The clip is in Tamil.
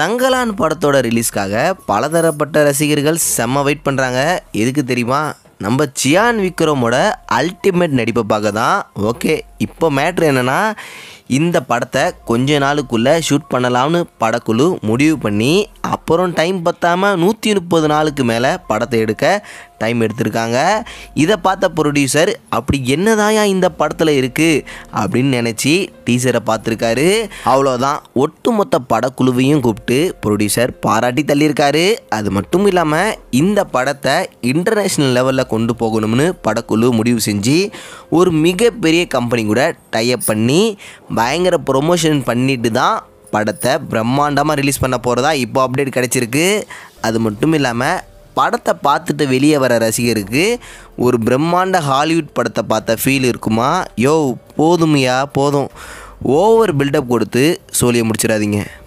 தங்கலான் படத்தோட ரிலீஸ்க்காக பலதரப்பட்ட ரசிகர்கள் செம்ம வெயிட் பண்ணுறாங்க எதுக்கு தெரியுமா நம்ம சியான் விக்ரமோட அல்டிமேட் நடிப்பை பார்க்க தான் ஓகே இப்போ மேட்ரு என்னென்னா இந்த படத்தை கொஞ்ச நாளுக்குள்ளே ஷூட் பண்ணலாம்னு படக்குழு முடிவு பண்ணி அப்புறம் டைம் பற்றாமல் நூற்றி முப்பது நாளுக்கு மேலே படத்தை எடுக்க டைம் எடுத்திருக்காங்க இதை பார்த்த ப்ரொடியூசர் அப்படி என்னதாயா இந்த படத்தில் இருக்குது அப்படின்னு நினச்சி டீசரை பார்த்துருக்காரு அவ்வளோதான் ஒட்டுமொத்த படக்குழுவையும் கூப்பிட்டு ப்ரொடியூசர் பாராட்டி தள்ளியிருக்காரு அது மட்டும் இல்லாமல் இந்த படத்தை இன்டர்நேஷ்னல் லெவலில் கொண்டு போகணும்னு படக்குழு முடிவு செஞ்சு ஒரு மிகப்பெரிய கம்பெனி கூட டைப் பண்ணி பயங்கர ப்ரொமோஷன் பண்ணிட்டு தான் படத்தை பிரம்மாண்டமாக ரிலீஸ் பண்ண போகிறதா இப்போ அப்டேட் கிடச்சிருக்கு அது மட்டும் இல்லாமல் படத்தை பார்த்துட்டு வெளியே வர ரசிகருக்கு ஒரு பிரம்மாண்ட ஹாலிவுட் படத்தை பார்த்த ஃபீல் இருக்குமா யோ போதுமையா போதும் ஓவர் பில்டப் கொடுத்து சோழியை முடிச்சிடாதீங்க